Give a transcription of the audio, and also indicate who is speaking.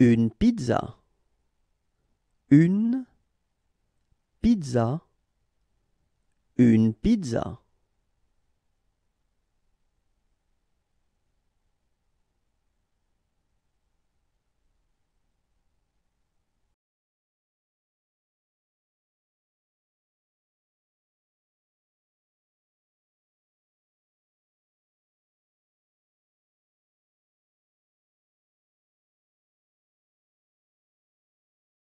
Speaker 1: Une pizza. Une pizza. Une pizza.